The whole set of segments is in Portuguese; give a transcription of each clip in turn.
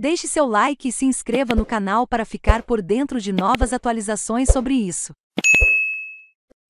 Deixe seu like e se inscreva no canal para ficar por dentro de novas atualizações sobre isso.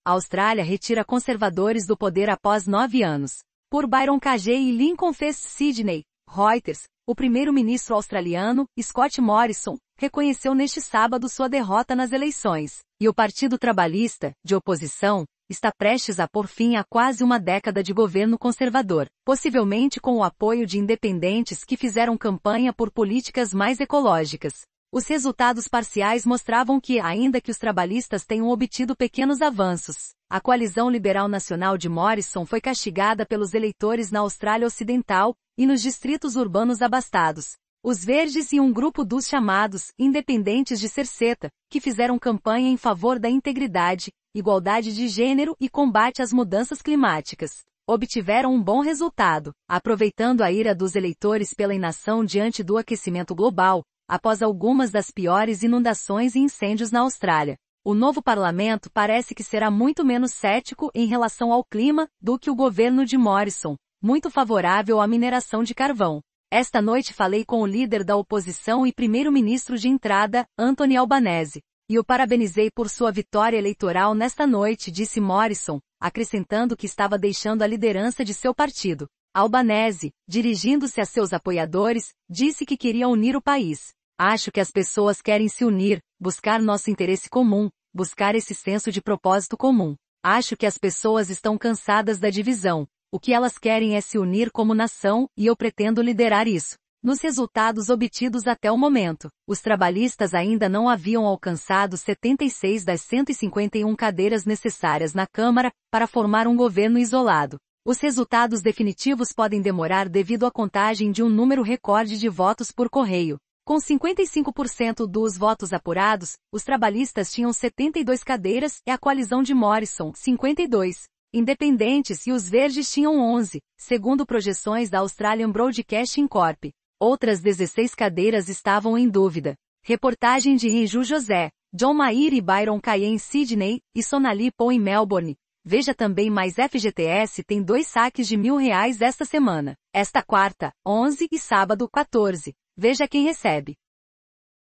A Austrália retira conservadores do poder após nove anos. Por Byron KG e Lincoln Fest Sidney, Reuters, o primeiro-ministro australiano, Scott Morrison, reconheceu neste sábado sua derrota nas eleições, e o Partido Trabalhista, de oposição, está prestes a pôr fim a quase uma década de governo conservador, possivelmente com o apoio de independentes que fizeram campanha por políticas mais ecológicas. Os resultados parciais mostravam que, ainda que os trabalhistas tenham obtido pequenos avanços, a coalizão liberal nacional de Morrison foi castigada pelos eleitores na Austrália Ocidental e nos distritos urbanos abastados. Os Verdes e um grupo dos chamados independentes de Cerceta, que fizeram campanha em favor da integridade, igualdade de gênero e combate às mudanças climáticas. Obtiveram um bom resultado, aproveitando a ira dos eleitores pela inação diante do aquecimento global, após algumas das piores inundações e incêndios na Austrália. O novo parlamento parece que será muito menos cético em relação ao clima do que o governo de Morrison, muito favorável à mineração de carvão. Esta noite falei com o líder da oposição e primeiro-ministro de entrada, Anthony Albanese, e o parabenizei por sua vitória eleitoral nesta noite, disse Morrison, acrescentando que estava deixando a liderança de seu partido. Albanese, dirigindo-se a seus apoiadores, disse que queria unir o país. Acho que as pessoas querem se unir, buscar nosso interesse comum, buscar esse senso de propósito comum. Acho que as pessoas estão cansadas da divisão. O que elas querem é se unir como nação, e eu pretendo liderar isso. Nos resultados obtidos até o momento, os trabalhistas ainda não haviam alcançado 76 das 151 cadeiras necessárias na Câmara para formar um governo isolado. Os resultados definitivos podem demorar devido à contagem de um número recorde de votos por correio. Com 55% dos votos apurados, os trabalhistas tinham 72 cadeiras e a coalizão de Morrison, 52. Independentes e os verdes tinham 11, segundo projeções da Australian Broadcasting Corp. Outras 16 cadeiras estavam em dúvida. Reportagem de Riju José, John Mayer e Byron Kaye em Sydney e Sonali Poe em Melbourne. Veja também mais FGTS tem dois saques de mil reais esta semana. Esta quarta, 11 e sábado 14. Veja quem recebe.